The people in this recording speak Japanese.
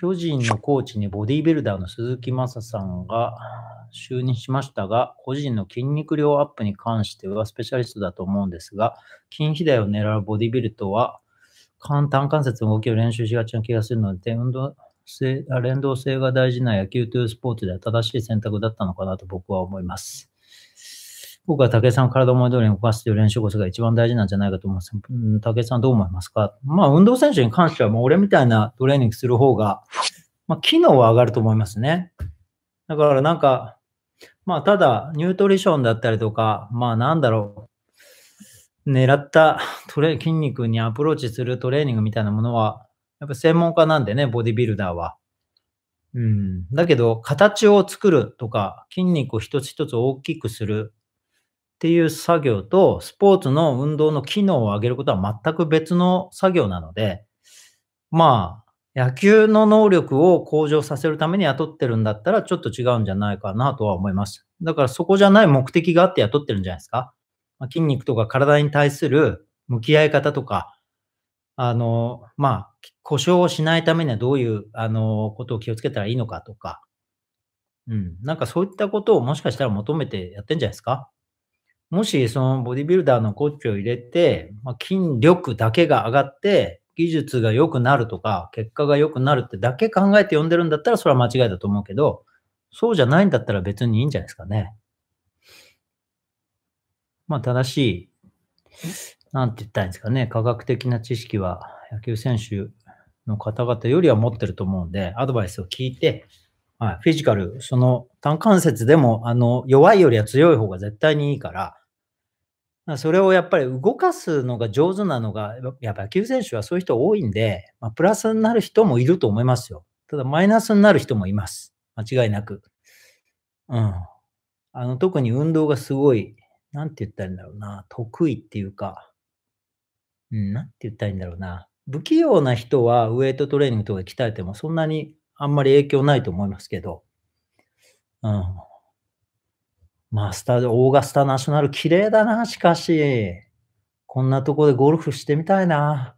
巨人のコーチにボディービルダーの鈴木雅さんが就任しましたが、個人の筋肉量アップに関してはスペシャリストだと思うんですが、筋肥大を狙うボディビルトは、簡単関節の動きを練習しがちな気がするので、運動性連動性が大事な野球というスポーツでは正しい選択だったのかなと僕は思います。僕は武井さんを体思い通りに動かすという練習こそが一番大事なんじゃないかと思います。武井さんどう思いますかまあ、運動選手に関しては、もう俺みたいなトレーニングする方が、まあ、機能は上がると思いますね。だからなんか、まあ、ただ、ニュートリションだったりとか、まあ、なんだろう、狙ったトレ筋肉にアプローチするトレーニングみたいなものは、やっぱ専門家なんでね、ボディビルダーは。うん、だけど、形を作るとか、筋肉を一つ一つ大きくするっていう作業と、スポーツの運動の機能を上げることは全く別の作業なので、まあ、野球の能力を向上させるために雇ってるんだったら、ちょっと違うんじゃないかなとは思います。だからそこじゃない目的があって雇ってるんじゃないですか。ま筋肉とか体に対する向き合い方とか、あの、まあ、故障をしないためにはどういう、あの、ことを気をつけたらいいのかとか、うん、なんかそういったことをもしかしたら求めてやってんじゃないですか。もしそのボディビルダーのコーチを入れて、まあ、筋力だけが上がって、技術が良くなるとか、結果が良くなるってだけ考えて読んでるんだったら、それは間違いだと思うけど、そうじゃないんだったら別にいいんじゃないですかね。まあ、正しい、なんて言ったらいいんですかね、科学的な知識は野球選手の方々よりは持ってると思うんで、アドバイスを聞いて、はい、フィジカル、その単関節でもあの弱いよりは強い方が絶対にいいから、それをやっぱり動かすのが上手なのが、やっぱ野球選手はそういう人多いんで、まあ、プラスになる人もいると思いますよ。ただマイナスになる人もいます。間違いなく。うん。あの、特に運動がすごい、なんて言ったらいいんだろうな、得意っていうか、うん、なんて言ったらいいんだろうな。不器用な人はウエイトトレーニングとか鍛えてもそんなにあんまり影響ないと思いますけど、うん。マスターで、オーガスタナショナル綺麗だな、しかし。こんなとこでゴルフしてみたいな。